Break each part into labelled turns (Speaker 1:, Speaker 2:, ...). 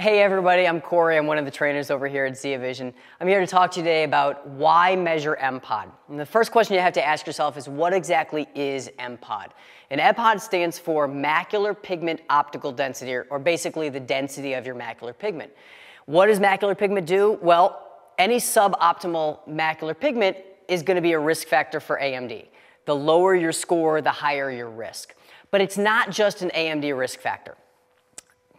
Speaker 1: Hey everybody, I'm Corey. I'm one of the trainers over here at Zia Vision. I'm here to talk to you today about why measure MPOD. And the first question you have to ask yourself is what exactly is MPOD? And MPOD stands for macular pigment optical density, or basically the density of your macular pigment. What does macular pigment do? Well, any suboptimal macular pigment is going to be a risk factor for AMD. The lower your score, the higher your risk. But it's not just an AMD risk factor.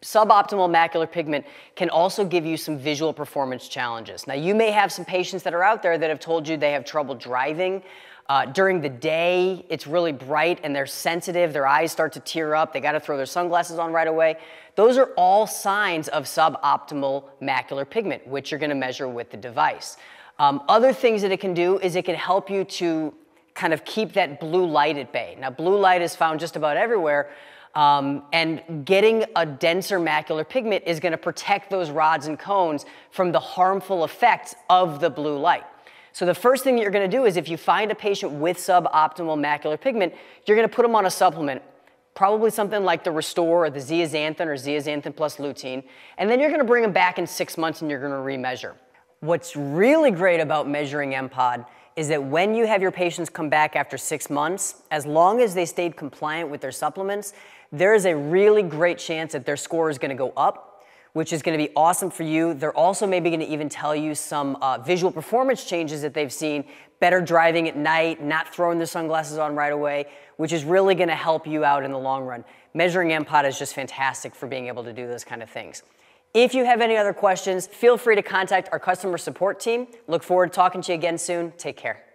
Speaker 1: Suboptimal macular pigment can also give you some visual performance challenges. Now, you may have some patients that are out there that have told you they have trouble driving. Uh, during the day, it's really bright and they're sensitive, their eyes start to tear up, they got to throw their sunglasses on right away. Those are all signs of suboptimal macular pigment, which you're going to measure with the device. Um, other things that it can do is it can help you to kind of keep that blue light at bay. Now, blue light is found just about everywhere. Um, and getting a denser macular pigment is going to protect those rods and cones from the harmful effects of the blue light. So the first thing that you're going to do is if you find a patient with suboptimal macular pigment, you're going to put them on a supplement, probably something like the Restore or the zeaxanthin or zeaxanthin plus lutein, and then you're going to bring them back in six months and you're going to remeasure. What's really great about measuring MPOD is that when you have your patients come back after six months, as long as they stayed compliant with their supplements, there is a really great chance that their score is going to go up, which is going to be awesome for you. They're also maybe going to even tell you some uh, visual performance changes that they've seen better driving at night, not throwing their sunglasses on right away, which is really going to help you out in the long run. Measuring MPOD is just fantastic for being able to do those kind of things. If you have any other questions, feel free to contact our customer support team. Look forward to talking to you again soon. Take care.